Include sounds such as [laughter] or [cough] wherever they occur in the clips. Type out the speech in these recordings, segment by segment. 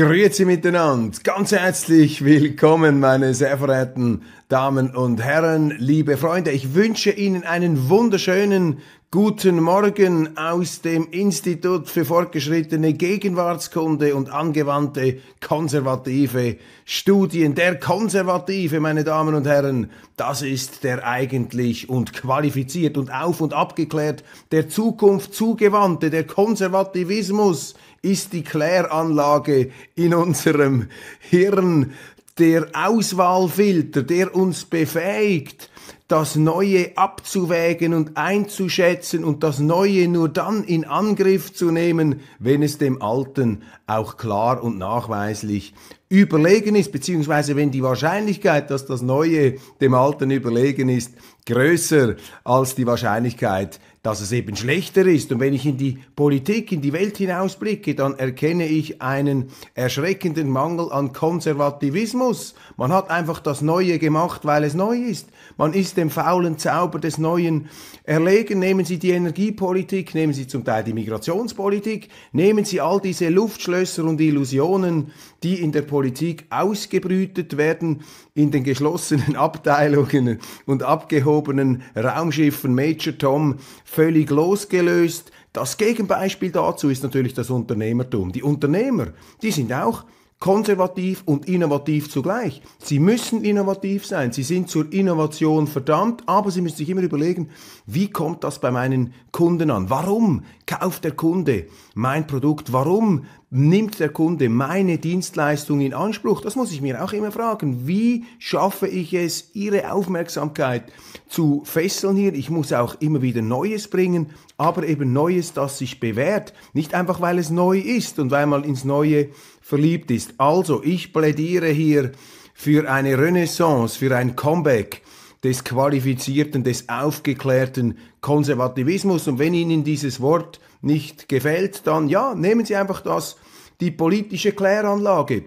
Grüezi miteinander. Ganz herzlich willkommen, meine sehr verehrten Damen und Herren, liebe Freunde. Ich wünsche Ihnen einen wunderschönen guten Morgen aus dem Institut für fortgeschrittene Gegenwartskunde und angewandte konservative Studien. Der Konservative, meine Damen und Herren, das ist der eigentlich und qualifiziert und auf und abgeklärt, der Zukunft zugewandte, der Konservativismus ist die Kläranlage in unserem Hirn der Auswahlfilter, der uns befähigt, das Neue abzuwägen und einzuschätzen und das Neue nur dann in Angriff zu nehmen, wenn es dem Alten auch klar und nachweislich überlegen ist, beziehungsweise wenn die Wahrscheinlichkeit, dass das Neue dem Alten überlegen ist, größer als die Wahrscheinlichkeit, dass es eben schlechter ist. Und wenn ich in die Politik, in die Welt hinausblicke, dann erkenne ich einen erschreckenden Mangel an Konservativismus. Man hat einfach das Neue gemacht, weil es neu ist. Man ist dem faulen Zauber des Neuen erlegen. Nehmen Sie die Energiepolitik, nehmen Sie zum Teil die Migrationspolitik, nehmen Sie all diese Luftschlösser und Illusionen, die in der Politik ausgebrütet werden, in den geschlossenen [laughs] Abteilungen und abgehobenen Raumschiffen Major Tom völlig losgelöst. Das Gegenbeispiel dazu ist natürlich das Unternehmertum. Die Unternehmer, die sind auch konservativ und innovativ zugleich. Sie müssen innovativ sein, sie sind zur Innovation verdammt, aber sie müssen sich immer überlegen, wie kommt das bei meinen Kunden an? Warum kauft der Kunde mein Produkt? Warum nimmt der Kunde meine Dienstleistung in Anspruch? Das muss ich mir auch immer fragen. Wie schaffe ich es, Ihre Aufmerksamkeit zu fesseln hier? Ich muss auch immer wieder Neues bringen, aber eben Neues, das sich bewährt. Nicht einfach, weil es neu ist und weil man ins Neue verliebt ist. Also, ich plädiere hier für eine Renaissance, für ein Comeback des qualifizierten, des aufgeklärten Konservativismus. Und wenn Ihnen dieses Wort nicht gefällt, dann ja, nehmen Sie einfach das, die politische Kläranlage,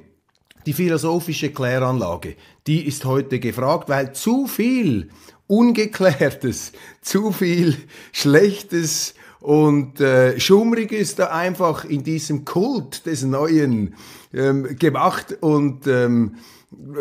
die philosophische Kläranlage, die ist heute gefragt, weil zu viel Ungeklärtes, [laughs] zu viel Schlechtes, und äh, Schumrig ist da einfach in diesem Kult des Neuen ähm, gemacht und ähm,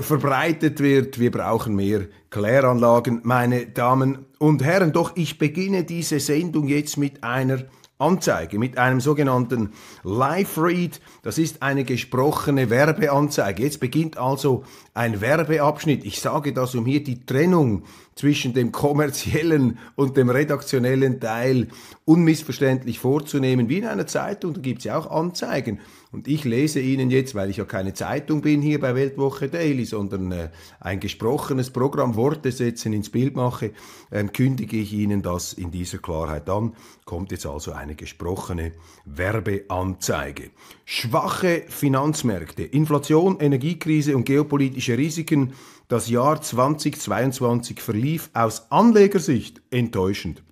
verbreitet wird. Wir brauchen mehr Kläranlagen, meine Damen und Herren. Doch ich beginne diese Sendung jetzt mit einer Anzeige, mit einem sogenannten Live-Read. Das ist eine gesprochene Werbeanzeige. Jetzt beginnt also ein Werbeabschnitt. Ich sage das, um hier die Trennung zwischen dem kommerziellen und dem redaktionellen Teil unmissverständlich vorzunehmen, wie in einer Zeitung, da gibt es ja auch Anzeigen. Und ich lese Ihnen jetzt, weil ich ja keine Zeitung bin hier bei Weltwoche Daily, sondern äh, ein gesprochenes Programm, Worte setzen, ins Bild mache, äh, kündige ich Ihnen das in dieser Klarheit an. Kommt jetzt also eine gesprochene Werbeanzeige. Schwache Finanzmärkte, Inflation, Energiekrise und geopolitische Risiken das Jahr 2022 verlief aus Anlegersicht enttäuschend.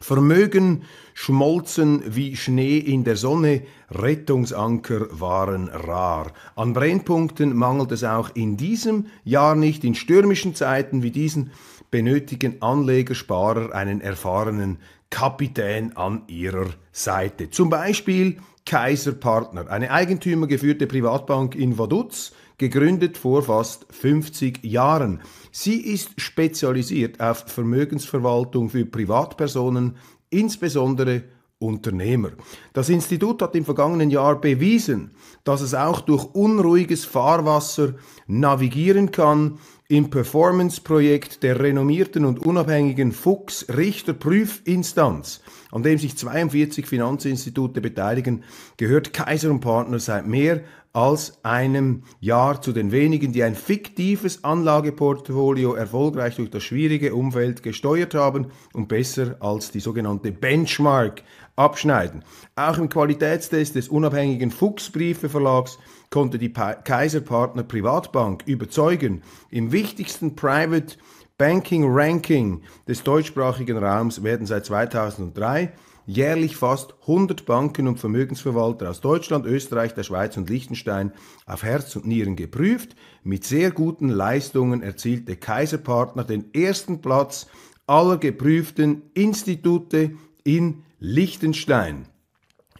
Vermögen schmolzen wie Schnee in der Sonne, Rettungsanker waren rar. An Brennpunkten mangelt es auch in diesem Jahr nicht. In stürmischen Zeiten wie diesen benötigen Anlegersparer einen erfahrenen Kapitän an ihrer Seite. Zum Beispiel Kaiser Partner, eine eigentümergeführte Privatbank in Vaduz, gegründet vor fast 50 Jahren. Sie ist spezialisiert auf Vermögensverwaltung für Privatpersonen, insbesondere Unternehmer. Das Institut hat im vergangenen Jahr bewiesen, dass es auch durch unruhiges Fahrwasser navigieren kann. Im Performance-Projekt der renommierten und unabhängigen Fuchs Richter Prüfinstanz, an dem sich 42 Finanzinstitute beteiligen, gehört Kaiser und Partner seit mehr als einem Jahr zu den wenigen, die ein fiktives Anlageportfolio erfolgreich durch das schwierige Umfeld gesteuert haben und besser als die sogenannte Benchmark abschneiden. Auch im Qualitätstest des unabhängigen Fuchsbriefe Verlags konnte die Kaiser Partner Privatbank überzeugen, im wichtigsten Private Banking Ranking des deutschsprachigen Raums werden seit 2003 jährlich fast 100 Banken und Vermögensverwalter aus Deutschland, Österreich, der Schweiz und Liechtenstein auf Herz und Nieren geprüft. Mit sehr guten Leistungen erzielte Kaiserpartner den ersten Platz aller geprüften Institute in Liechtenstein.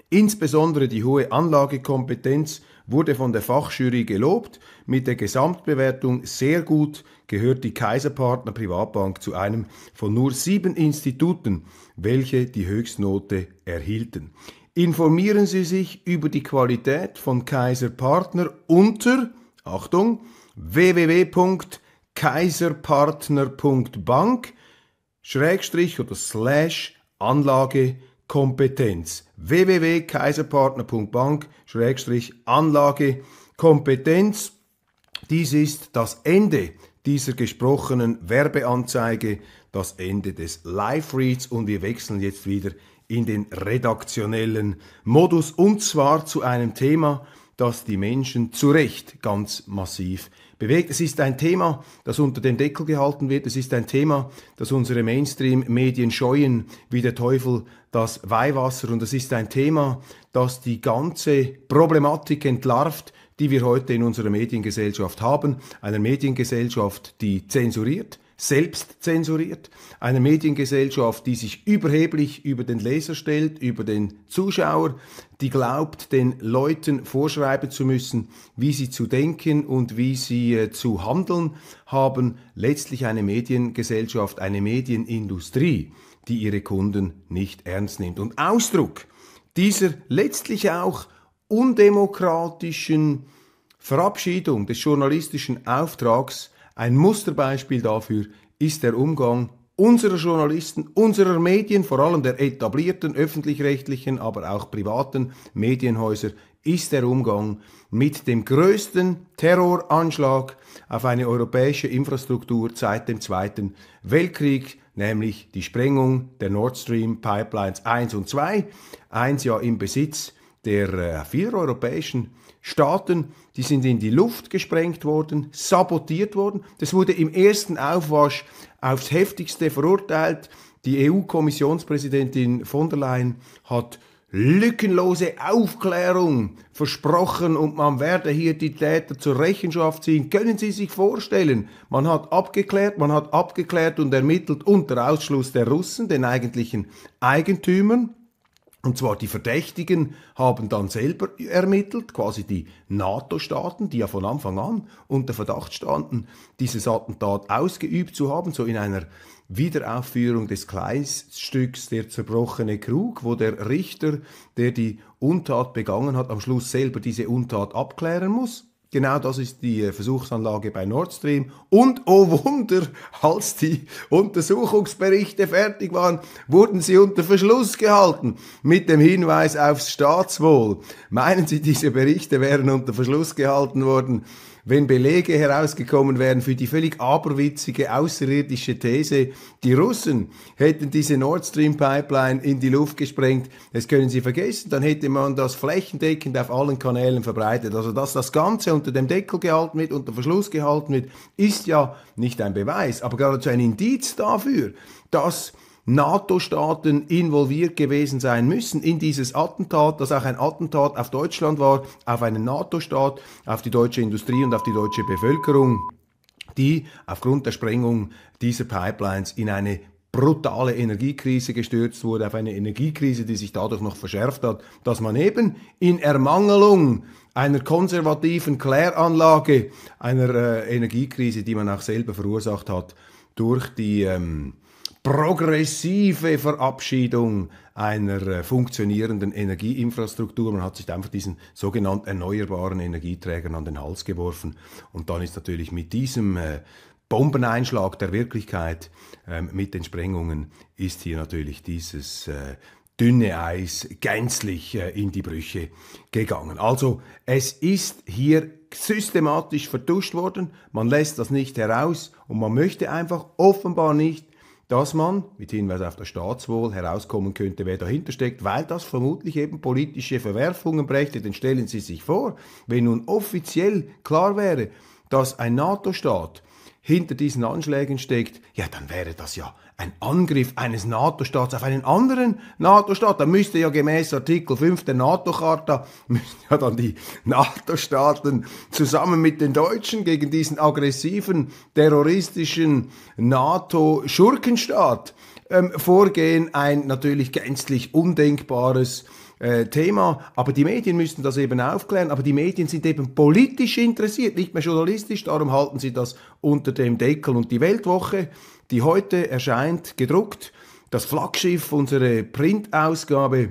Insbesondere die hohe Anlagekompetenz wurde von der Fachjury gelobt. Mit der Gesamtbewertung sehr gut gehört die Kaiserpartner Privatbank zu einem von nur sieben Instituten, welche die Höchstnote erhielten. Informieren Sie sich über die Qualität von Kaiser Partner unter, Achtung, www.kaiserpartner.bank Schrägstrich oder Slash Anlage Kompetenz. www.kaiserpartner.bank-anlage Kompetenz. Dies ist das Ende dieser gesprochenen Werbeanzeige, das Ende des Live-Reads und wir wechseln jetzt wieder in den redaktionellen Modus und zwar zu einem Thema, das die Menschen zu Recht ganz massiv bewegt. Es ist ein Thema, das unter den Deckel gehalten wird. Es ist ein Thema, das unsere Mainstream-Medien scheuen wie der Teufel das Weihwasser. Und es ist ein Thema, das die ganze Problematik entlarvt, die wir heute in unserer Mediengesellschaft haben. Einer Mediengesellschaft, die zensuriert, selbst zensuriert, einer Mediengesellschaft, die sich überheblich über den Leser stellt, über den Zuschauer, die glaubt, den Leuten vorschreiben zu müssen, wie sie zu denken und wie sie äh, zu handeln haben, letztlich eine Mediengesellschaft, eine Medienindustrie, die ihre Kunden nicht ernst nimmt. Und Ausdruck dieser letztlich auch undemokratischen Verabschiedung des journalistischen Auftrags ein Musterbeispiel dafür ist der Umgang unserer Journalisten, unserer Medien, vor allem der etablierten öffentlich-rechtlichen, aber auch privaten Medienhäuser, ist der Umgang mit dem größten Terroranschlag auf eine europäische Infrastruktur seit dem Zweiten Weltkrieg, nämlich die Sprengung der Nord Stream Pipelines 1 und 2, eins ja im Besitz der äh, vier europäischen Staaten, die sind in die Luft gesprengt worden, sabotiert worden. Das wurde im ersten Aufwasch aufs heftigste verurteilt. Die EU-Kommissionspräsidentin von der Leyen hat lückenlose Aufklärung versprochen und man werde hier die Täter zur Rechenschaft ziehen. Können Sie sich vorstellen, man hat abgeklärt, man hat abgeklärt und ermittelt unter Ausschluss der Russen, den eigentlichen Eigentümern. Und zwar die Verdächtigen haben dann selber ermittelt, quasi die NATO-Staaten, die ja von Anfang an unter Verdacht standen, dieses Attentat ausgeübt zu haben, so in einer Wiederaufführung des Kleiststücks Der zerbrochene Krug, wo der Richter, der die Untat begangen hat, am Schluss selber diese Untat abklären muss. Genau das ist die äh, Versuchsanlage bei Nord Stream. Und oh Wunder, [laughs] als die Untersuchungsberichte fertig waren, wurden sie unter Verschluss gehalten mit dem Hinweis aufs Staatswohl. Meinen Sie, diese Berichte wären unter Verschluss gehalten worden? wenn Belege herausgekommen wären für die völlig aberwitzige außerirdische These, die Russen hätten diese Nord Stream Pipeline in die Luft gesprengt, das können Sie vergessen, dann hätte man das flächendeckend auf allen Kanälen verbreitet. Also dass das Ganze unter dem Deckel gehalten wird, unter Verschluss gehalten wird, ist ja nicht ein Beweis, aber geradezu ein Indiz dafür, dass NATO-Staaten involviert gewesen sein müssen in dieses Attentat, das auch ein Attentat auf Deutschland war, auf einen NATO-Staat, auf die deutsche Industrie und auf die deutsche Bevölkerung, die aufgrund der Sprengung dieser Pipelines in eine brutale Energiekrise gestürzt wurde, auf eine Energiekrise, die sich dadurch noch verschärft hat, dass man eben in Ermangelung einer konservativen Kläranlage, einer äh, Energiekrise, die man auch selber verursacht hat, durch die ähm, progressive Verabschiedung einer äh, funktionierenden Energieinfrastruktur. Man hat sich einfach diesen sogenannten erneuerbaren Energieträgern an den Hals geworfen. Und dann ist natürlich mit diesem äh, Bombeneinschlag der Wirklichkeit, ähm, mit den Sprengungen, ist hier natürlich dieses äh, dünne Eis gänzlich in die Brüche gegangen. Also es ist hier systematisch verduscht worden, man lässt das nicht heraus und man möchte einfach offenbar nicht dass man mit Hinweis auf das Staatswohl herauskommen könnte, wer dahinter steckt, weil das vermutlich eben politische Verwerfungen brächte. Denn stellen Sie sich vor, wenn nun offiziell klar wäre, dass ein NATO-Staat hinter diesen Anschlägen steckt, ja, dann wäre das ja ein Angriff eines NATO-Staats auf einen anderen NATO-Staat. Da müsste ja gemäß Artikel 5 der NATO-Charta, [laughs] müssten ja dann die NATO-Staaten zusammen mit den Deutschen gegen diesen aggressiven, terroristischen NATO-Schurkenstaat ähm, vorgehen. Ein natürlich gänzlich undenkbares äh, Thema. Aber die Medien müssen das eben aufklären. Aber die Medien sind eben politisch interessiert, nicht mehr journalistisch. Darum halten sie das unter dem Deckel. Und die Weltwoche, die heute erscheint, gedruckt, das Flaggschiff, unsere Printausgabe,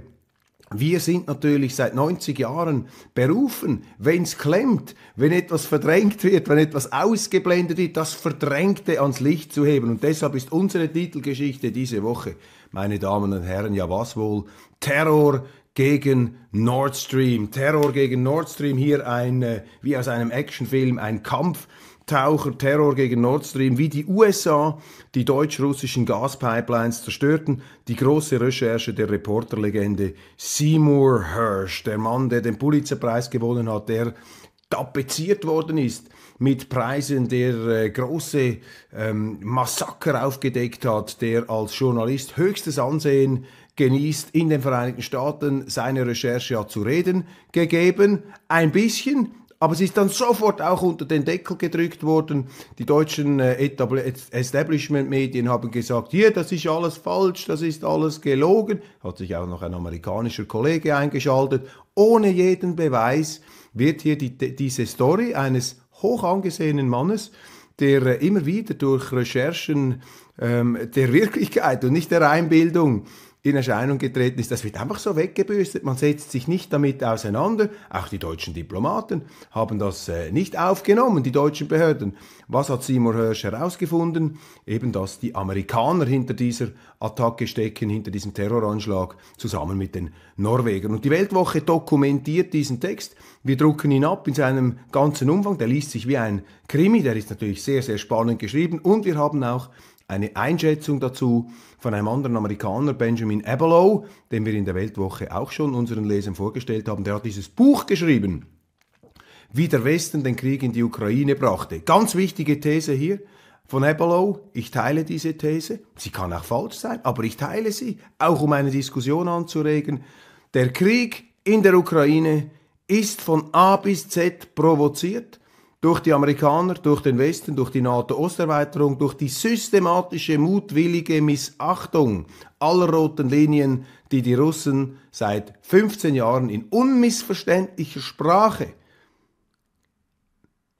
wir sind natürlich seit 90 Jahren berufen, wenn es klemmt, wenn etwas verdrängt wird, wenn etwas ausgeblendet wird, das Verdrängte ans Licht zu heben. Und deshalb ist unsere Titelgeschichte diese Woche, meine Damen und Herren, ja was wohl, Terror gegen Nord Stream. Terror gegen Nord Stream, hier ein, äh, wie aus einem Actionfilm, ein Kampf. Taucher, Terror gegen Nord Stream, wie die USA die deutsch-russischen Gaspipelines zerstörten, die große Recherche der Reporterlegende Seymour Hirsch, der Mann, der den Pulitzerpreis gewonnen hat, der tapeziert worden ist mit Preisen, der äh, große ähm, Massaker aufgedeckt hat, der als Journalist höchstes Ansehen genießt in den Vereinigten Staaten. Seine Recherche hat zu reden gegeben, ein bisschen. Aber es ist dann sofort auch unter den Deckel gedrückt worden. Die deutschen äh, Establishment-Medien haben gesagt, hier, das ist alles falsch, das ist alles gelogen. Hat sich auch noch ein amerikanischer Kollege eingeschaltet. Ohne jeden Beweis wird hier die, diese Story eines hoch angesehenen Mannes, der äh, immer wieder durch Recherchen ähm, der Wirklichkeit und nicht der Einbildung in Erscheinung getreten ist. Das wird einfach so weggebürstet, man setzt sich nicht damit auseinander. Auch die deutschen Diplomaten haben das äh, nicht aufgenommen, die deutschen Behörden. Was hat Seymour Hirsch herausgefunden? Eben, dass die Amerikaner hinter dieser Attacke stecken, hinter diesem Terroranschlag, zusammen mit den Norwegern. Und die Weltwoche dokumentiert diesen Text. Wir drucken ihn ab in seinem ganzen Umfang. Der liest sich wie ein Krimi, der ist natürlich sehr, sehr spannend geschrieben. Und wir haben auch eine Einschätzung dazu von einem anderen Amerikaner, Benjamin Abelow, den wir in der Weltwoche auch schon unseren Lesern vorgestellt haben. Der hat dieses Buch geschrieben, wie der Westen den Krieg in die Ukraine brachte. Ganz wichtige These hier von Abelow. Ich teile diese These. Sie kann auch falsch sein, aber ich teile sie, auch um eine Diskussion anzuregen. Der Krieg in der Ukraine ist von A bis Z provoziert durch die Amerikaner, durch den Westen, durch die NATO-Osterweiterung, durch die systematische, mutwillige Missachtung aller roten Linien, die die Russen seit 15 Jahren in unmissverständlicher Sprache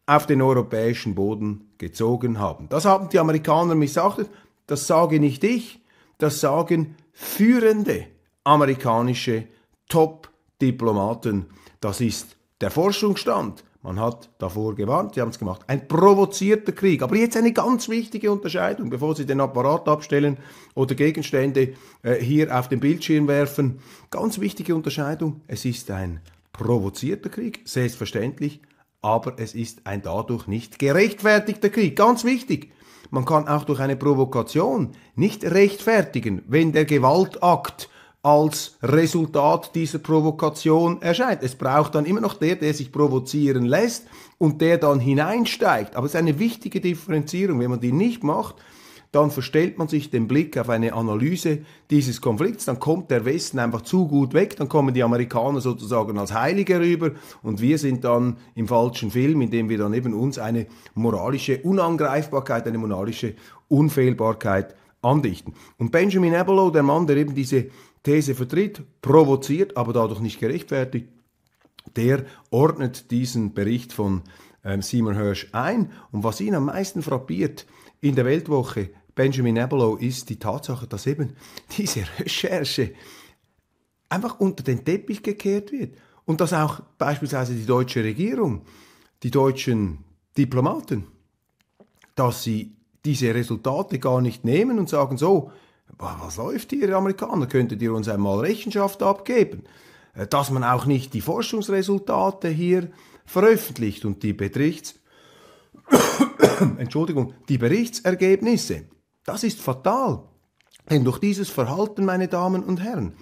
auf den europäischen Boden gezogen haben. Das haben die Amerikaner missachtet. Das sage nicht ich, das sagen führende amerikanische Top-Diplomaten. Das ist der Forschungsstand, man hat davor gewarnt, sie haben es gemacht. Ein provozierter Krieg. Aber jetzt eine ganz wichtige Unterscheidung, bevor Sie den Apparat abstellen oder Gegenstände äh, hier auf den Bildschirm werfen. Ganz wichtige Unterscheidung, es ist ein provozierter Krieg, selbstverständlich, aber es ist ein dadurch nicht gerechtfertigter Krieg. Ganz wichtig. Man kann auch durch eine Provokation nicht rechtfertigen, wenn der Gewaltakt als Resultat dieser Provokation erscheint. Es braucht dann immer noch der, der sich provozieren lässt und der dann hineinsteigt. Aber es ist eine wichtige Differenzierung. Wenn man die nicht macht, dann verstellt man sich den Blick auf eine Analyse dieses Konflikts, dann kommt der Westen einfach zu gut weg, dann kommen die Amerikaner sozusagen als Heilige rüber und wir sind dann im falschen Film, indem wir dann eben uns eine moralische Unangreifbarkeit, eine moralische Unfehlbarkeit andichten. Und Benjamin Abelow, der Mann, der eben diese These vertritt, provoziert, aber dadurch nicht gerechtfertigt, der ordnet diesen Bericht von ähm, Seymour Hirsch ein. Und was ihn am meisten frappiert in der Weltwoche Benjamin Abelow ist die Tatsache, dass eben [laughs] diese Recherche einfach unter den Teppich gekehrt wird. Und dass auch beispielsweise die deutsche Regierung, die deutschen Diplomaten, dass sie diese Resultate gar nicht nehmen und sagen so, was läuft hier, Amerikaner, könntet ihr uns einmal Rechenschaft abgeben? Äh, dass man auch nicht die Forschungsresultate hier veröffentlicht und die Berichts [coughs] Entschuldigung, die Berichtsergebnisse. Das ist fatal. Denn durch dieses Verhalten, meine Damen und Herren,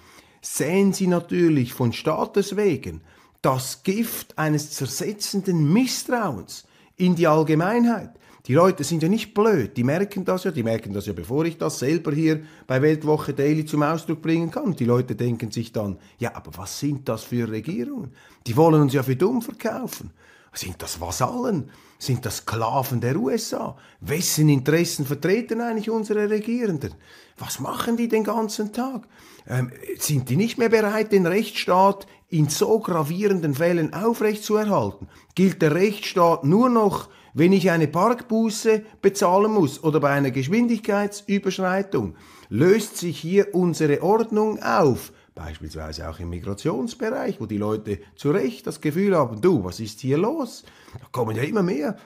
sehen Sie natürlich von Staates wegen das Gift eines zersetzenden Misstrauens in die Allgemeinheit, die Leute sind ja nicht blöd, die merken das ja, die merken das ja, bevor ich das selber hier bei Weltwoche Daily zum Ausdruck bringen kann. Und die Leute denken sich dann, ja, aber was sind das für Regierungen? Die wollen uns ja für dumm verkaufen. Sind das Vasallen? Sind das Sklaven der USA? Wessen Interessen vertreten eigentlich unsere Regierenden? Was machen die den ganzen Tag? Ähm, sind die nicht mehr bereit, den Rechtsstaat in so gravierenden Fällen aufrechtzuerhalten? Gilt der Rechtsstaat nur noch wenn ich eine Parkbuße bezahlen muss oder bei einer Geschwindigkeitsüberschreitung, löst sich hier unsere Ordnung auf. Beispielsweise auch im Migrationsbereich, wo die Leute zu Recht das Gefühl haben, du, was ist hier los? Da kommen ja immer mehr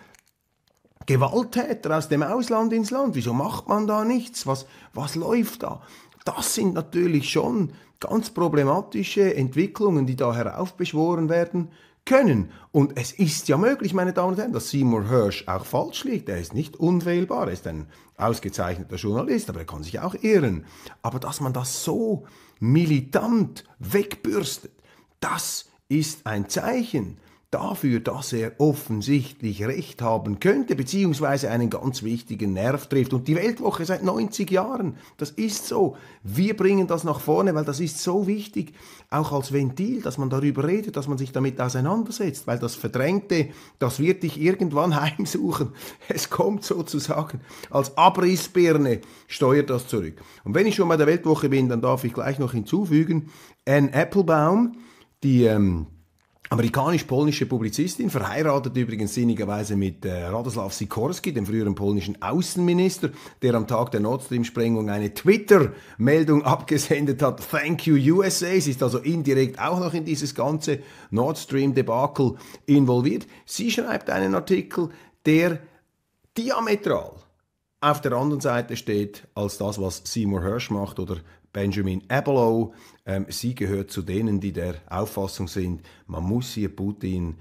Gewalttäter aus dem Ausland ins Land. Wieso macht man da nichts? Was, was läuft da? Das sind natürlich schon ganz problematische Entwicklungen, die da heraufbeschworen werden können. Und es ist ja möglich, meine Damen und Herren, dass Seymour Hirsch auch falsch liegt. Er ist nicht unwählbar, er ist ein ausgezeichneter Journalist, aber er kann sich auch irren. Aber dass man das so militant wegbürstet, das ist ein Zeichen dafür, dass er offensichtlich recht haben könnte, beziehungsweise einen ganz wichtigen Nerv trifft. Und die Weltwoche seit 90 Jahren, das ist so. Wir bringen das nach vorne, weil das ist so wichtig, auch als Ventil, dass man darüber redet, dass man sich damit auseinandersetzt, weil das Verdrängte, das wird dich irgendwann [laughs] heimsuchen. Es kommt sozusagen als Abrissbirne, steuert das zurück. Und wenn ich schon bei der Weltwoche bin, dann darf ich gleich noch hinzufügen, Anne Applebaum, die... Ähm, Amerikanisch-polnische Publizistin, verheiratet übrigens sinnigerweise mit äh, Radoslaw Sikorski, dem früheren polnischen Außenminister, der am Tag der Nord Stream-Sprengung eine Twitter-Meldung [laughs] abgesendet hat. Thank you USA. Sie ist also indirekt auch noch in dieses ganze Nord Stream-Debakel involviert. Sie schreibt einen Artikel, der diametral auf der anderen Seite steht als das, was Seymour Hirsch macht oder Benjamin Abelow. Ähm, sie gehört zu denen, die der Auffassung sind, man muss hier Putin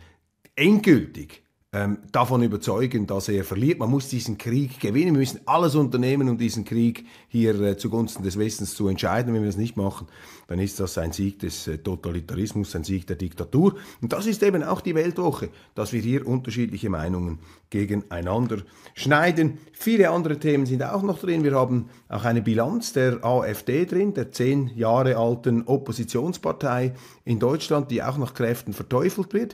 endgültig ähm, davon überzeugen, dass er verliert. Man muss diesen Krieg gewinnen. Wir müssen alles unternehmen, um diesen Krieg hier äh, zugunsten des Westens zu entscheiden. Wenn wir das nicht machen, dann ist das ein Sieg des äh, Totalitarismus, ein Sieg der Diktatur. Und das ist eben auch die Weltwoche, dass wir hier unterschiedliche Meinungen gegeneinander schneiden. Viele andere Themen sind auch noch drin. Wir haben auch eine Bilanz der AfD drin, der zehn Jahre alten Oppositionspartei in Deutschland, die auch nach Kräften verteufelt wird.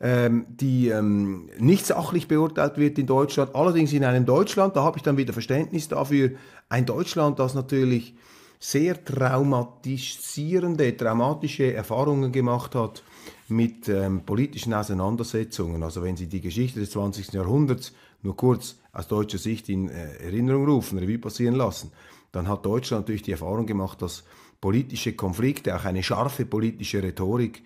Ähm, die ähm, nicht sachlich beurteilt wird in Deutschland. Allerdings in einem Deutschland, da habe ich dann wieder Verständnis dafür, ein Deutschland, das natürlich sehr traumatisierende, traumatische Erfahrungen gemacht hat mit ähm, politischen Auseinandersetzungen. Also wenn Sie die Geschichte des 20. Jahrhunderts nur kurz aus deutscher Sicht in äh, Erinnerung rufen, Revue passieren lassen, dann hat Deutschland natürlich die Erfahrung gemacht, dass politische Konflikte, auch eine scharfe politische Rhetorik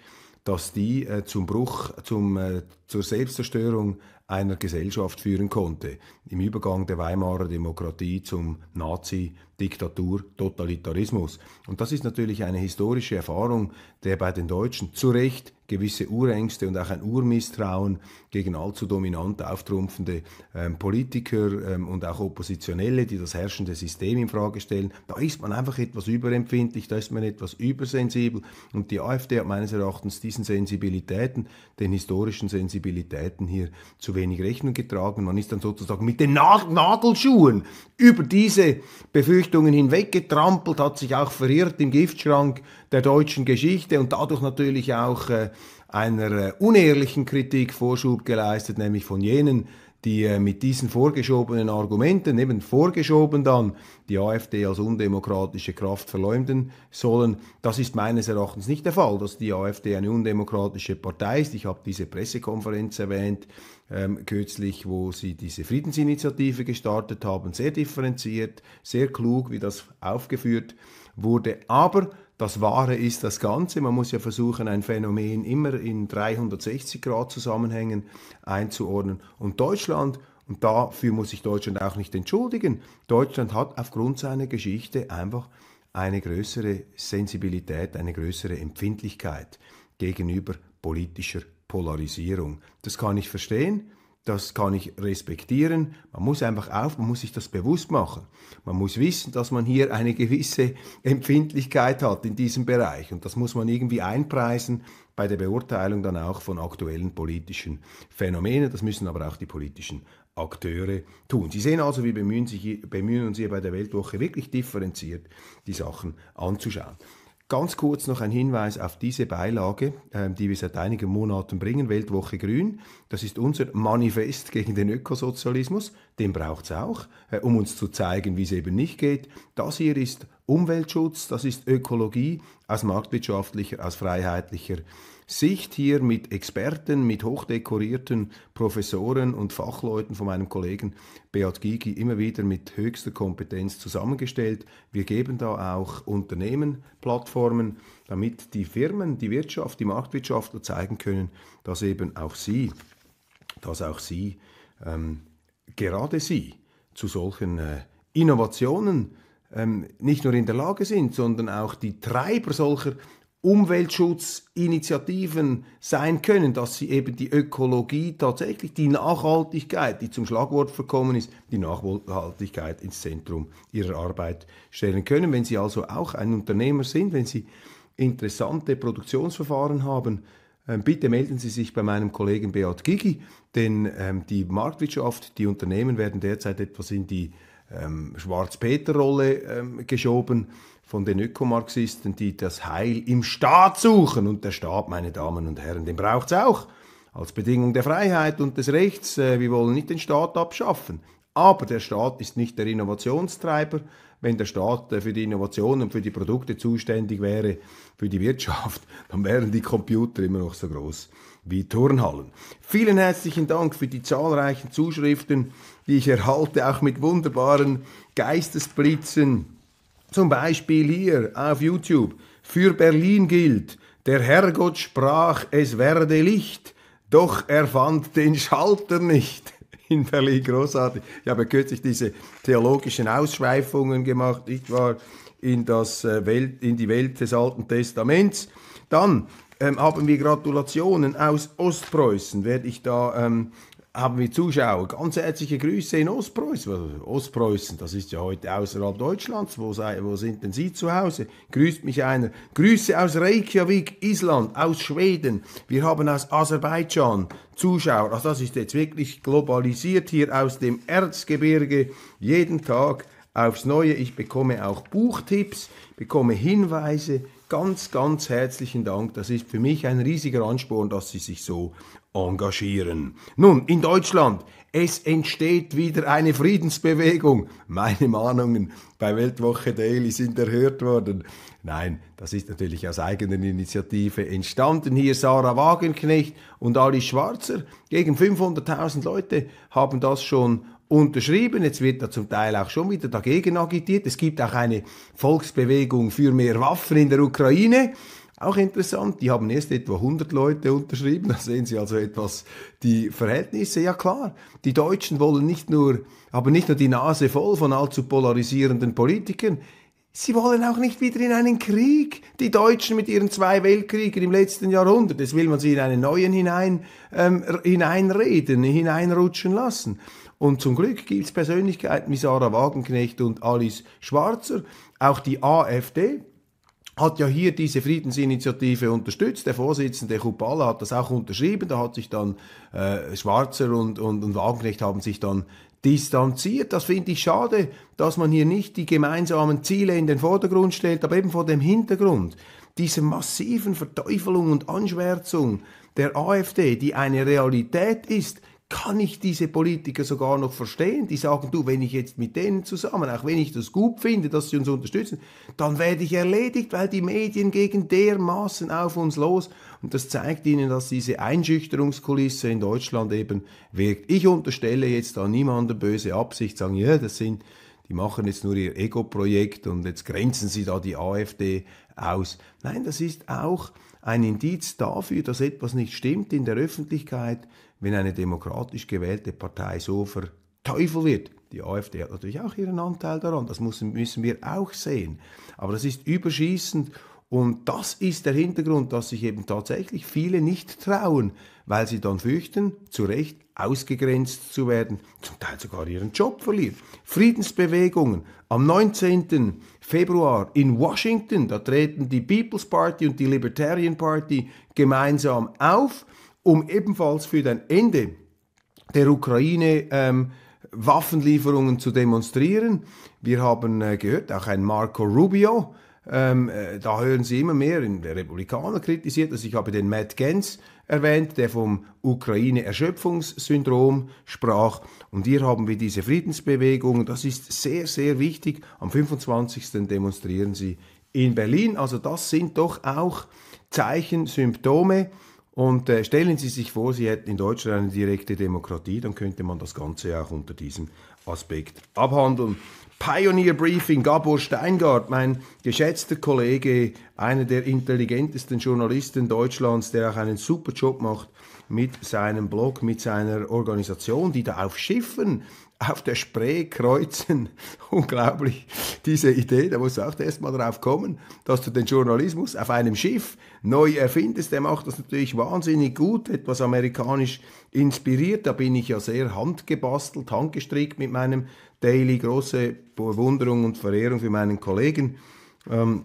dass die äh, zum Bruch, zum, äh, zur Selbstzerstörung einer Gesellschaft führen konnte. Im Übergang der Weimarer Demokratie zum Nazi Diktatur, Totalitarismus. Und das ist natürlich eine historische Erfahrung, der bei den Deutschen zu Recht gewisse Urängste und auch ein Urmisstrauen gegen allzu dominant auftrumpfende ähm, Politiker ähm, und auch Oppositionelle, die das herrschende System in Frage stellen. Da ist man einfach etwas überempfindlich, da ist man etwas übersensibel und die AfD hat meines Erachtens diesen Sensibilitäten, den historischen Sensibilitäten hier zu wenig Rechnung getragen. Man ist dann sozusagen mit den Na Nagelschuhen über diese Befürchtungen Richtungen hinweg hat sich auch verirrt im Giftschrank der deutschen Geschichte und dadurch natürlich auch äh, einer äh, unehrlichen Kritik Vorschub geleistet, nämlich von jenen, die äh, mit diesen vorgeschobenen Argumenten, eben vorgeschoben dann, die AfD als undemokratische Kraft verleumden sollen. Das ist meines Erachtens nicht der Fall, dass die AfD eine undemokratische Partei ist. Ich habe diese Pressekonferenz erwähnt ähm, kürzlich, wo sie diese Friedensinitiative gestartet haben, sehr differenziert, sehr klug, wie das aufgeführt wurde. Aber das Wahre ist das Ganze. Man muss ja versuchen, ein Phänomen immer in 360 Grad Zusammenhängen einzuordnen. Und Deutschland, und dafür muss sich Deutschland auch nicht entschuldigen, Deutschland hat aufgrund seiner Geschichte einfach eine größere Sensibilität, eine größere Empfindlichkeit gegenüber politischer Polarisierung. Das kann ich verstehen. Das kann ich respektieren. Man muss einfach auf, man muss sich das bewusst machen. Man muss wissen, dass man hier eine gewisse Empfindlichkeit hat in diesem Bereich. Und das muss man irgendwie einpreisen bei der Beurteilung dann auch von aktuellen politischen Phänomenen. Das müssen aber auch die politischen Akteure tun. Sie sehen also, wir bemühen, sich, bemühen uns hier bei der Weltwoche wirklich differenziert, die Sachen anzuschauen. Ganz kurz noch ein Hinweis auf diese Beilage, ähm, die wir seit einigen Monaten bringen, Weltwoche Grün. Das ist unser Manifest gegen den Ökosozialismus. Den braucht's auch, äh, um uns zu zeigen, wie es eben nicht geht. Das hier ist Umweltschutz, das ist Ökologie aus marktwirtschaftlicher, aus freiheitlicher Sicht hier mit Experten, mit hochdekorierten Professoren und Fachleuten von meinem Kollegen Beat Gigi immer wieder mit höchster Kompetenz zusammengestellt. Wir geben da auch Unternehmen Plattformen, damit die Firmen, die Wirtschaft, die Marktwirtschaftler zeigen können, dass eben auch sie, dass auch sie, ähm, gerade sie zu solchen äh, Innovationen ähm, nicht nur in der Lage sind, sondern auch die Treiber solcher Umweltschutzinitiativen sein können, dass sie eben die Ökologie tatsächlich, die Nachhaltigkeit, die zum Schlagwort verkommen ist, die Nachhaltigkeit ins Zentrum ihrer Arbeit stellen können. Wenn Sie also auch ein Unternehmer sind, wenn Sie interessante Produktionsverfahren haben, ähm, bitte melden Sie sich bei meinem Kollegen Beat Gigi, denn ähm, die Marktwirtschaft, die Unternehmen werden derzeit etwas in die ähm, Schwarz-Peter-Rolle geschoben von den Ökomarxisten, die das Heil im Staat suchen. Und der Staat, meine Damen und Herren, den braucht's auch als Bedingung der Freiheit und des Rechts. Äh, wir wollen nicht den Staat abschaffen. Aber der Staat ist nicht der Innovationstreiber. Wenn der Staat äh, für die Innovation und für die Produkte zuständig wäre, für die Wirtschaft, [laughs] dann wären die Computer immer noch so groß wie Turnhallen. Vielen herzlichen Dank für die zahlreichen Zuschriften, die ich erhalte, auch mit wunderbaren Geistesblitzen zum Beispiel hier auf YouTube. Für Berlin gilt, der Herrgott sprach, es werde Licht, doch er fand den Schalter nicht. [laughs] In Berlin großartig. Ich habe kürzlich diese theologischen Ausschweifungen gemacht, nicht wahr, in, das äh, Welt, in die Welt des Alten Testaments. Dann ähm, haben wir Gratulationen aus Ostpreußen, werde ich da ähm, haben wir Zuschauer. Ganz herzliche Grüße in Ostpreußen. Ostpreußen, das ist ja heute außerhalb Deutschlands. Wo, sei, wo sind denn Sie zu Hause? Grüßt mich einer. Grüße aus Reykjavik, Island, aus Schweden. Wir haben aus Aserbaidschan Zuschauer. Also das ist jetzt wirklich globalisiert hier aus dem Erzgebirge. Jeden Tag aufs Neue. Ich bekomme auch Buchtipps, bekomme Hinweise. Ganz, ganz herzlichen Dank. Das ist für mich ein riesiger Ansporn, dass Sie sich so engagieren. Nun, in Deutschland, es entsteht wieder eine Friedensbewegung. Meine Mahnungen bei Weltwoche Daily sind erhört worden. Nein, das ist natürlich aus eigener Initiative entstanden. Hier Sarah Wagenknecht und Ali Schwarzer. Gegen 500.000 Leute haben das schon unterschrieben. Jetzt wird da zum Teil auch schon wieder dagegen agitiert. Es gibt auch eine Volksbewegung für mehr Waffen in der Ukraine. Auch interessant, die haben erst etwa 100 Leute unterschrieben, da sehen Sie also etwas die Verhältnisse. Ja klar, die Deutschen wollen nicht nur, aber nicht nur die Nase voll von allzu polarisierenden Politikern, Sie wollen auch nicht wieder in einen Krieg. Die Deutschen mit ihren zwei Weltkriegen im letzten Jahrhundert. das will man sie in einen neuen hinein, ähm, hineinreden, hineinrutschen lassen. Und zum Glück gibt es Persönlichkeiten wie Sarah Wagenknecht und Alice Schwarzer, auch die AfD, hat ja hier diese Friedensinitiative unterstützt. Der Vorsitzende Kupala hat das auch unterschrieben. Da hat sich dann äh, Schwarzer und, und, und Wagenknecht haben sich dann distanziert. Das finde ich schade, dass man hier nicht die gemeinsamen Ziele in den Vordergrund stellt, aber eben vor dem Hintergrund dieser massiven Verteufelung und Anschwärzung der AfD, die eine Realität ist, kann ich diese Politiker sogar noch verstehen, die sagen, du, wenn ich jetzt mit denen zusammen, auch wenn ich das gut finde, dass sie uns unterstützen, dann werde ich erledigt, weil die Medien gegen dermaßen auf uns los. Und das zeigt ihnen, dass diese Einschüchterungskulisse in Deutschland eben wirkt. Ich unterstelle jetzt da niemandem böse Absicht, sagen, ja, das sind, die machen jetzt nur ihr Ego-Projekt und jetzt grenzen sie da die AfD aus. Nein, das ist auch ein Indiz dafür, dass etwas nicht stimmt in der Öffentlichkeit, wenn eine demokratisch gewählte Partei so verteufelt wird. Die AfD hat natürlich auch ihren Anteil daran, das müssen, müssen wir auch sehen. Aber das ist überschießend und das ist der Hintergrund, dass sich eben tatsächlich viele nicht trauen, weil sie dann fürchten, zu Recht ausgegrenzt zu werden, zum Teil sogar ihren Job verlieren. Friedensbewegungen am 19. Februar in Washington, da treten die People's Party und die Libertarian Party gemeinsam auf um ebenfalls für ein Ende der Ukraine ähm, Waffenlieferungen zu demonstrieren. Wir haben äh, gehört, auch ein Marco Rubio, ähm, äh, da hören Sie immer mehr, der Republikaner kritisiert das. Ich habe den Matt Gens erwähnt, der vom Ukraine-Erschöpfungssyndrom sprach. Und hier haben wir diese Friedensbewegung. Das ist sehr, sehr wichtig. Am 25. demonstrieren sie in Berlin. Also das sind doch auch Zeichen, Symptome und äh, stellen Sie sich vor, Sie hätten in Deutschland eine direkte Demokratie, dann könnte man das Ganze auch unter diesem Aspekt abhandeln. Pioneer Briefing, Gabor Steingart, mein geschätzter Kollege, einer der intelligentesten Journalisten Deutschlands, der auch einen super Job macht mit seinem Blog, mit seiner Organisation, die da auf Schiffen auf der Spree kreuzen. [laughs] Unglaublich, diese Idee, da musst du auch mal drauf kommen, dass du den Journalismus auf einem Schiff neu erfindest. Der macht das natürlich wahnsinnig gut, etwas amerikanisch inspiriert. Da bin ich ja sehr handgebastelt, handgestrickt mit meinem Daily. Große Bewunderung und Verehrung für meinen Kollegen. Ähm,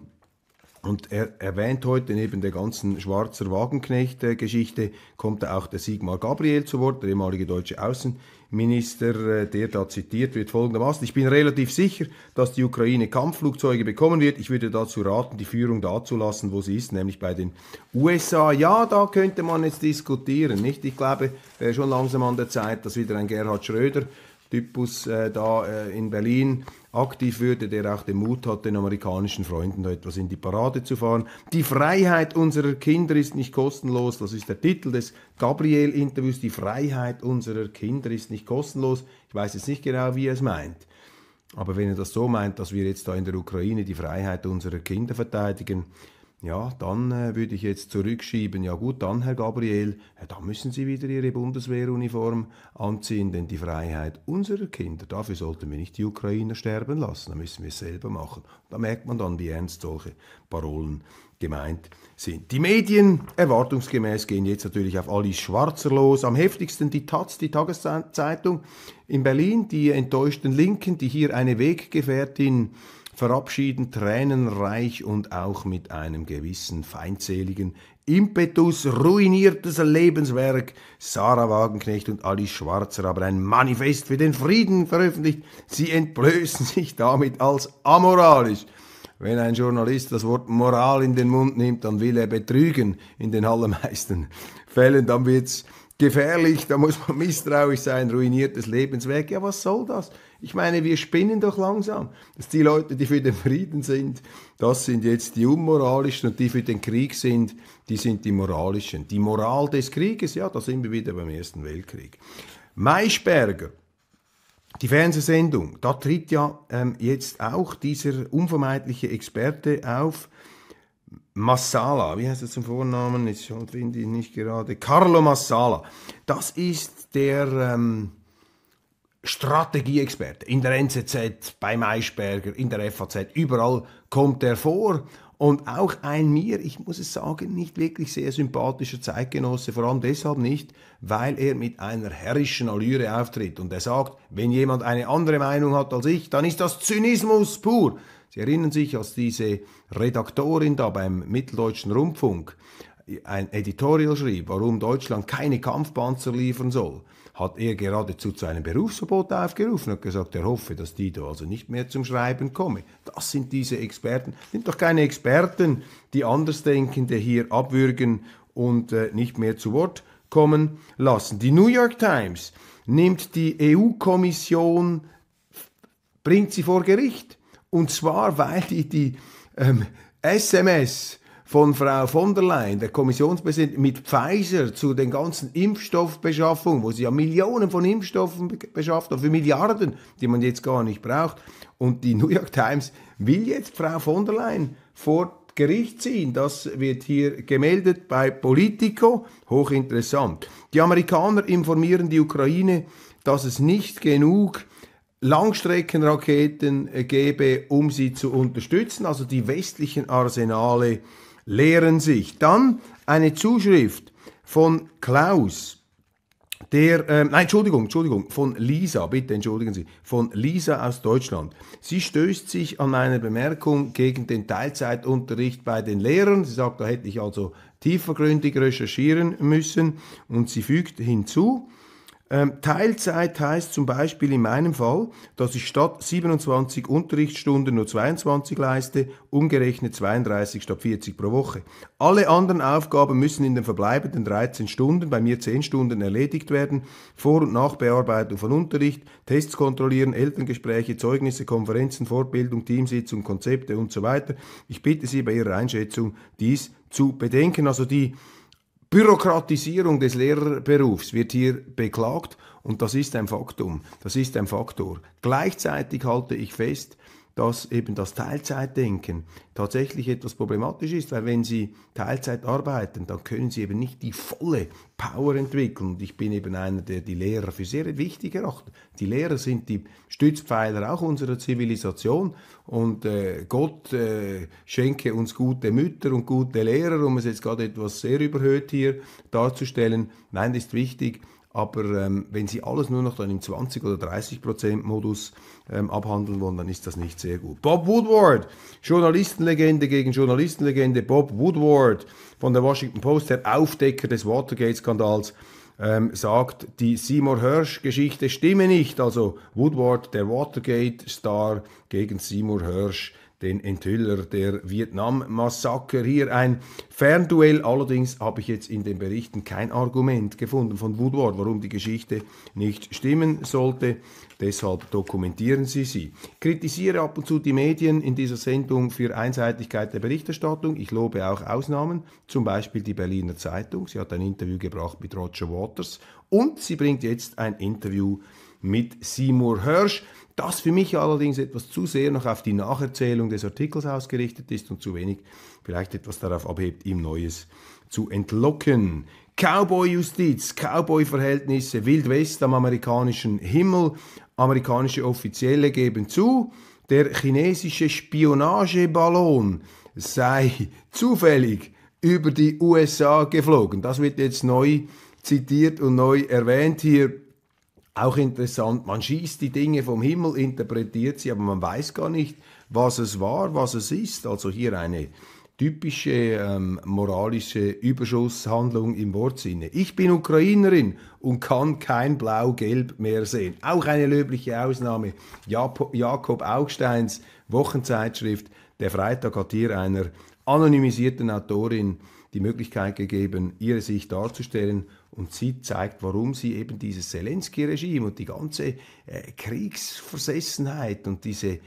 und er erwähnt heute neben der ganzen Schwarzer Wagenknecht-Geschichte, kommt auch der Sigmar Gabriel zu Wort, der ehemalige deutsche Außenminister, äh, der da zitiert wird folgendermaßen. Ich bin relativ sicher, dass die Ukraine Kampfflugzeuge bekommen wird. Ich würde dazu raten, die Führung dazulassen, wo sie ist, nämlich bei den USA. Ja, da könnte man jetzt diskutieren, nicht? Ich glaube, wäre äh, schon langsam an der Zeit, dass wieder ein Gerhard Schröder Typus äh, da äh, in Berlin aktiv würde, der auch den Mut hat, den amerikanischen Freunden da etwas in die Parade zu fahren. Die Freiheit unserer Kinder ist nicht kostenlos. Das ist der Titel des Gabriel-Interviews. Die Freiheit unserer Kinder ist nicht kostenlos. Ich weiß jetzt nicht genau, wie er es meint. Aber wenn er das so meint, dass wir jetzt da in der Ukraine die Freiheit unserer Kinder verteidigen, ja, dann äh, würde ich jetzt zurückschieben, ja gut, dann, Herr Gabriel, ja, äh, da müssen Sie wieder Ihre Bundeswehruniform anziehen, denn die Freiheit unserer Kinder, dafür sollten wir nicht die Ukrainer sterben lassen, da müssen wir es selber machen. Da merkt man dann, wie ernst solche Parolen gemeint sind. Die Medien erwartungsgemäß gehen jetzt natürlich auf Alice Schwarzer los. Am heftigsten die Taz, die Tageszeitung in Berlin, die enttäuschten Linken, die hier eine Weggefährtin verabschieden, tränenreich und auch mit einem gewissen feindseligen Impetus, ruiniertes Lebenswerk, Sarah Wagenknecht und Alice Schwarzer haben ein Manifest für den Frieden veröffentlicht. Sie entblößen sich damit als amoralisch. Wenn ein Journalist das Wort Moral in den Mund nimmt, dann will er betrügen in den allermeisten Fällen. Dann wird's gefährlich, da muss man misstrauisch sein, ruiniertes Lebenswerk. Ja, was soll das? Ich meine, wir spinnen doch langsam, dass die Leute, die für den Frieden sind, das sind jetzt die unmoralischen und die für den Krieg sind, die sind die moralischen. Die Moral des Krieges, ja, da sind wir wieder beim Ersten Weltkrieg. Maischberger, die Fernsehsendung, da tritt ja ähm, jetzt auch dieser unvermeidliche Experte auf, Massala, wie heißt er zum Vornamen? Ich finde ihn nicht gerade. Carlo Massala, das ist der ähm, Strategieexperte in der NZZ, beim Eichberger, in der FAZ, überall kommt er vor und auch ein mir, ich muss es sagen, nicht wirklich sehr sympathischer Zeitgenosse, vor allem deshalb nicht, weil er mit einer herrischen Allüre auftritt und er sagt, wenn jemand eine andere Meinung hat als ich, dann ist das Zynismus pur. Sie erinnern sich, als diese Redaktorin da beim Mitteldeutschen Rundfunk ein Editorial schrieb, warum Deutschland keine Kampfpanzer liefern soll, hat er geradezu zu einem Berufsverbot aufgerufen und gesagt, er hoffe, dass Dido also nicht mehr zum Schreiben komme. Das sind diese Experten. Sind doch keine Experten, die Andersdenkende hier abwürgen und äh, nicht mehr zu Wort kommen lassen. Die New York Times nimmt die EU-Kommission, bringt sie vor Gericht. Und zwar, weil die die ähm, SMS von Frau von der Leyen, der Kommissionspräsidentin, mit Pfizer zu den ganzen Impfstoffbeschaffungen, wo sie ja Millionen von Impfstoffen beschafft hat, für Milliarden, die man jetzt gar nicht braucht. Und die New York Times will jetzt Frau von der Leyen vor Gericht ziehen. Das wird hier gemeldet bei Politico. Hochinteressant. Die Amerikaner informieren die Ukraine, dass es nicht genug Langstreckenraketen äh, gäbe, um sie zu unterstützen. Also die westlichen Arsenale lehren sich. Dann eine Zuschrift von Klaus, der, äh, nein, Entschuldigung, Entschuldigung, von Lisa, bitte entschuldigen Sie, von Lisa aus Deutschland. Sie stößt sich an eine Bemerkung gegen den Teilzeitunterricht bei den Lehrern. Sie sagt, da hätte ich also tiefergründig recherchieren müssen. Und sie fügt hinzu, ähm, Teilzeit heißt zum Beispiel in meinem Fall, dass ich statt 27 Unterrichtsstunden nur 22 leiste, umgerechnet 32 statt 40 pro Woche. Alle anderen Aufgaben müssen in den verbleibenden 13 Stunden, bei mir 10 Stunden, erledigt werden. Vor- und Nachbearbeitung von Unterricht, Tests kontrollieren, Elterngespräche, Zeugnisse, Konferenzen, Fortbildung, Teamsitzung, Konzepte und so weiter. Ich bitte Sie bei Ihrer Einschätzung, dies zu bedenken. Also die Bürokratisierung des Lehrerberufs wird hier beklagt und das ist ein Faktum, das ist ein Faktor. Gleichzeitig halte ich fest, dass eben das Teilzeitdenken tatsächlich etwas problematisch ist, weil wenn Sie Teilzeit arbeiten, dann können Sie eben nicht die volle Power entwickeln. Und ich bin eben einer, der die Lehrer für sehr wichtig erachtet. Die Lehrer sind die Stützpfeiler auch unserer Zivilisation und äh, Gott äh, schenke uns gute Mütter und gute Lehrer, um es jetzt gerade etwas sehr überhöht hier darzustellen. Nein, das ist wichtig, aber ähm, wenn Sie alles nur noch dann im 20 oder 30 Prozent Modus ähm, abhandeln wollen, dann ist das nicht sehr gut. Bob Woodward, Journalistenlegende gegen Journalistenlegende. Bob Woodward von der Washington Post, der Aufdecker des Watergate-Skandals, ähm, sagt, die Seymour Hirsch-Geschichte stimme nicht. Also Woodward, der Watergate-Star, gegen Seymour Hirsch den Enthüller der Vietnam-Massaker. Hier ein Fernduell, allerdings habe ich jetzt in den Berichten kein Argument gefunden von Woodward, warum die Geschichte nicht stimmen sollte. Deshalb dokumentieren Sie sie. Kritisiere ab und zu die Medien in dieser Sendung für Einseitigkeit der Berichterstattung. Ich lobe auch Ausnahmen, zum Beispiel die Berliner Zeitung. Sie hat ein Interview gebracht mit Roger Waters und sie bringt jetzt ein Interview mit Seymour Hirsch das für mich allerdings etwas zu sehr noch auf die Nacherzählung des Artikels ausgerichtet ist und zu wenig vielleicht etwas darauf abhebt, ihm Neues zu entlocken. Cowboy-Justiz, Cowboy-Verhältnisse, Wild West am amerikanischen Himmel, amerikanische Offizielle geben zu, der chinesische Spionageballon sei zufällig über die USA geflogen. Das wird jetzt neu zitiert und neu erwähnt hier auch interessant, man schießt die Dinge vom Himmel, interpretiert sie, aber man weiß gar nicht, was es war, was es ist. Also hier eine typische ähm, moralische Überschusshandlung im Wortsinne. Ich bin Ukrainerin und kann kein Blau-Gelb mehr sehen. Auch eine löbliche Ausnahme. Jakob Augsteins Wochenzeitschrift Der Freitag hat hier einer anonymisierten Autorin die Möglichkeit gegeben, ihre Sicht darzustellen und sie zeigt, warum sie eben dieses Zelensky-Regime und die ganze äh, Kriegsversessenheit und diese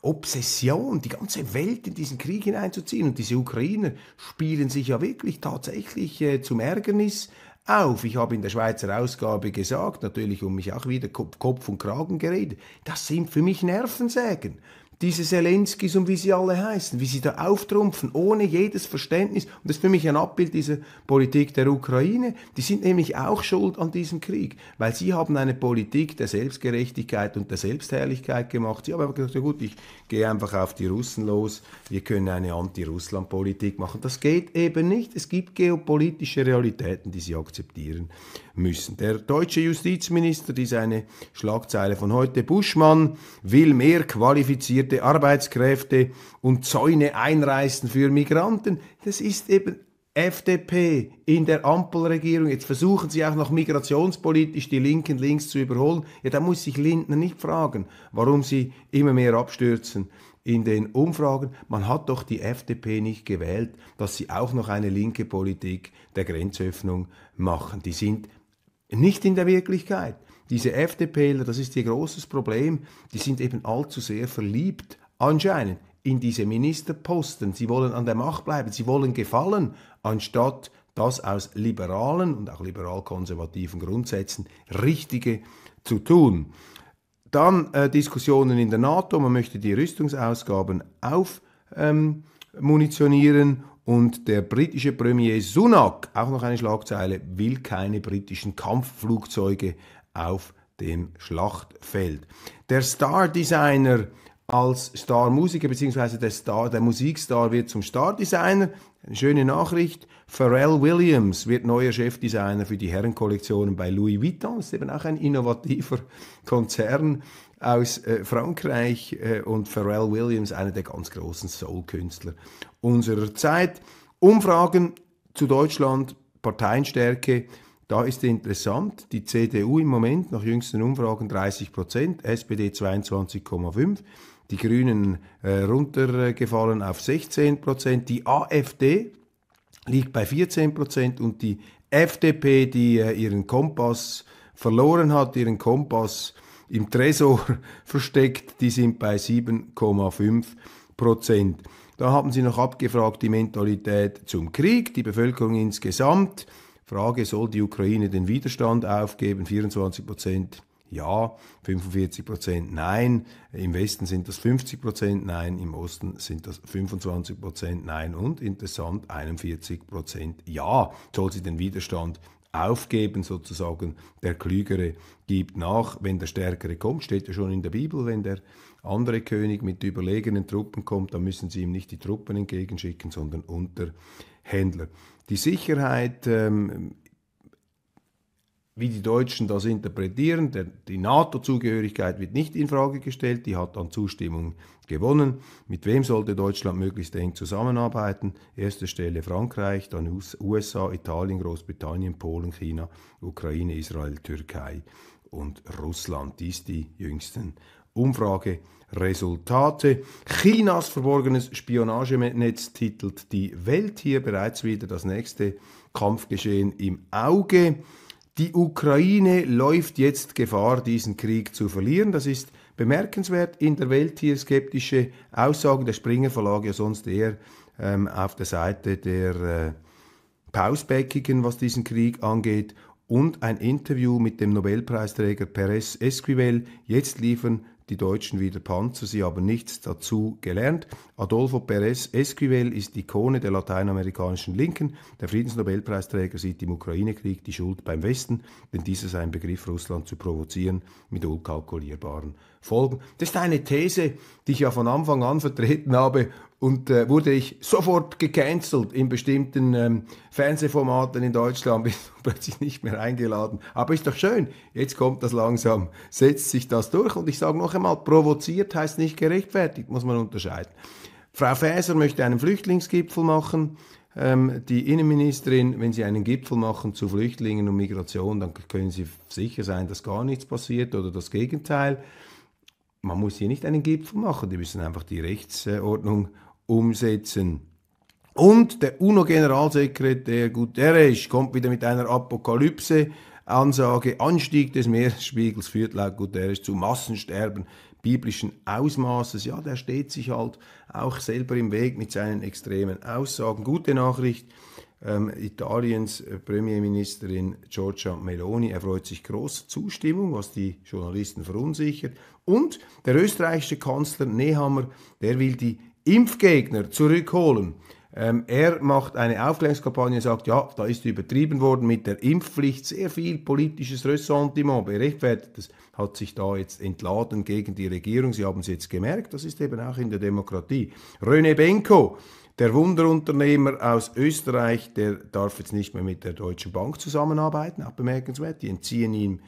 Obsession, die ganze Welt in diesen Krieg hineinzuziehen. Und diese Ukrainer spielen sich ja wirklich tatsächlich äh, zum Ärgernis auf. Ich habe in der Schweizer Ausgabe gesagt, natürlich um mich auch wieder Kopf und Kragen geredet, das sind für mich Nervensägen diese Selenskis und wie sie alle heißen, wie sie da auftrumpfen, ohne jedes Verständnis. Und das ist für mich ein Abbild dieser Politik der Ukraine. Die sind nämlich auch schuld an diesem Krieg, weil sie haben eine Politik der Selbstgerechtigkeit und der Selbstherrlichkeit gemacht. Sie haben aber gesagt, ja gut, ich gehe einfach auf die Russen los, wir können eine Anti-Russland-Politik machen. Das geht eben nicht. Es gibt geopolitische Realitäten, die sie akzeptieren müssen. Der deutsche Justizminister, die seine Schlagzeile von heute, Buschmann, will mehr qualifiziert qualifizierte Arbeitskräfte und Zäune einreißen für Migranten. Das ist eben FDP in der Ampelregierung, jetzt versuchen sie auch noch migrationspolitisch die Linken links zu überholen, ja, da muss sich Lindner nicht fragen, warum sie immer mehr abstürzen in den Umfragen. Man hat doch die FDP nicht gewählt, dass sie auch noch eine linke Politik der Grenzöffnung machen. Die sind nicht in der Wirklichkeit diese FDPler, das ist ihr großes Problem, die sind eben allzu sehr verliebt, anscheinend, in diese Ministerposten. Sie wollen an der Macht bleiben, sie wollen gefallen, anstatt das aus liberalen und auch liberal-konservativen Grundsätzen Richtige zu tun. Dann äh, Diskussionen in der NATO, man möchte die Rüstungsausgaben aufmunitionieren ähm, und der britische Premier Sunak, auch noch eine Schlagzeile, will keine britischen Kampfflugzeuge auf dem Schlachtfeld. Der Star-Designer als Star-Musiker bzw. der Star, der Musikstar wird zum Star-Designer. Schöne Nachricht, Pharrell Williams wird neuer Chefdesigner für die Herrenkollektionen bei Louis Vuitton. Das ist eben auch ein innovativer Konzern aus äh, Frankreich äh, und Pharrell Williams, einer der ganz großen Soul-Künstler unserer Zeit. Umfragen zu Deutschland, Parteienstärke, da ist interessant, die CDU im Moment nach jüngsten Umfragen 30 Prozent, SPD 22,5, die Grünen äh, runtergefallen auf 16 Prozent, die AfD liegt bei 14 Prozent und die FDP, die äh, ihren Kompass verloren hat, ihren Kompass im Tresor [laughs] versteckt, die sind bei 7,5 Prozent. Da haben sie noch abgefragt die Mentalität zum Krieg, die Bevölkerung insgesamt. Frage, soll die Ukraine den Widerstand aufgeben? 24 Prozent ja, 45 Prozent nein, im Westen sind das 50 Prozent nein, im Osten sind das 25 Prozent nein und interessant 41 Prozent ja, soll sie den Widerstand aufgeben sozusagen, der Klügere gibt nach, wenn der Stärkere kommt, steht ja schon in der Bibel, wenn der andere König mit überlegenen Truppen kommt, dann müssen sie ihm nicht die Truppen entgegenschicken, sondern Unterhändler. Die Sicherheit ähm, wie die Deutschen das interpretieren. Der, die NATO-Zugehörigkeit wird nicht in Frage gestellt, die hat an Zustimmung gewonnen. Mit wem sollte Deutschland möglichst eng zusammenarbeiten? Erste Stelle Frankreich, dann USA, Italien, Großbritannien, Polen, China, Ukraine, Israel, Türkei und Russland. Dies die jüngsten Umfrage Resultate. Chinas verborgenes Spionagenetz titelt die Welt hier bereits wieder das nächste Kampfgeschehen im Auge. Die Ukraine läuft jetzt Gefahr, diesen Krieg zu verlieren. Das ist bemerkenswert in der Welt hier skeptische Aussagen. Der Springer Verlag ja sonst eher ähm, auf der Seite der äh, Pausbäckigen, was diesen Krieg angeht. Und ein Interview mit dem Nobelpreisträger Perez Esquivel. Jetzt liefern die Deutschen wieder Panzer, sie haben nichts dazu gelernt. Adolfo Perez Esquivel ist Ikone der lateinamerikanischen Linken. Der Friedensnobelpreisträger sieht im Ukraine-Krieg die Schuld beim Westen, denn dieser sei ein Begriff, Russland zu provozieren mit unkalkulierbaren Folgen. Das ist eine These, die ich ja von Anfang an vertreten habe und äh, wurde ich sofort gecancelt in bestimmten ähm, Fernsehformaten in Deutschland, [laughs] bin plötzlich nicht mehr eingeladen. Aber ist doch schön, jetzt kommt das langsam, setzt sich das durch und ich sage noch einmal, provoziert heißt nicht gerechtfertigt, muss man unterscheiden. Frau Faeser möchte einen Flüchtlingsgipfel machen. Ähm, die Innenministerin, wenn sie einen Gipfel machen zu Flüchtlingen und Migration, dann können sie sicher sein, dass gar nichts passiert oder das Gegenteil. Man muss hier nicht einen Gipfel machen, die müssen einfach die Rechtsordnung umsetzen. Und der UNO-Generalsekretär Guterres kommt wieder mit einer Apokalypse. Ansage, Anstieg des Meeresspiegels führt laut Guterres zu Massensterben biblischen Ausmaßes. Ja, der steht sich halt auch selber im Weg mit seinen extremen Aussagen. Gute Nachricht, ähm, Italiens äh, Premierministerin Giorgia Meloni erfreut sich großer Zustimmung, was die Journalisten verunsichert. Und der österreichische Kanzler Nehammer, der will die Impfgegner zurückholen. Ähm, er macht eine Aufklärungskampagne, sagt, ja, da ist übertrieben worden mit der Impfpflicht, sehr viel politisches Ressentiment berechtigt. Das hat sich da jetzt entladen gegen die Regierung. Sie haben es jetzt gemerkt, das ist eben auch in der Demokratie. René Benko, der Wunderunternehmer aus Österreich, der darf jetzt nicht mehr mit der Deutschen Bank zusammenarbeiten, auch bemerkenswert. Die entziehen ihm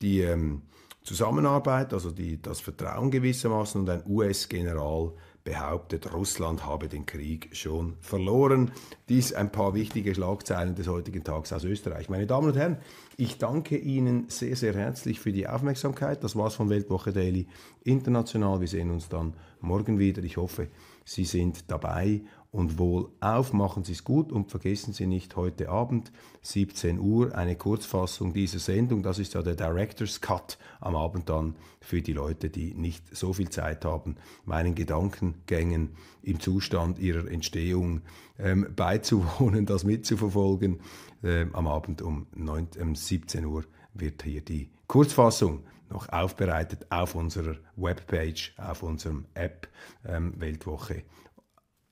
die ähm, Zusammenarbeit, also die, das Vertrauen gewissermaßen und ein US-General behauptet, Russland habe den Krieg schon verloren. Dies ein paar wichtige Schlagzeilen des heutigen Tags aus Österreich. Meine Damen und Herren, ich danke Ihnen sehr, sehr herzlich für die Aufmerksamkeit. Das war's von Weltwoche Daily International. Wir sehen uns dann morgen wieder. Ich hoffe, Sie sind dabei und wohl auf. Machen Sie es gut und vergessen Sie nicht heute Abend 17 Uhr eine Kurzfassung dieser Sendung. Das ist ja der Director's Cut am Abend dann für die Leute, die nicht so viel Zeit haben, meinen Gedankengängen im Zustand ihrer Entstehung ähm, beizuwohnen, das mitzuverfolgen. Ähm, am Abend um 9, ähm, 17 Uhr wird hier die Kurzfassung noch aufbereitet auf unserer Webpage, auf unserem App ähm, Weltwoche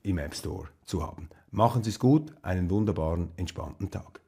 im App Store zu haben. Machen Sie es gut, einen wunderbaren, entspannten Tag.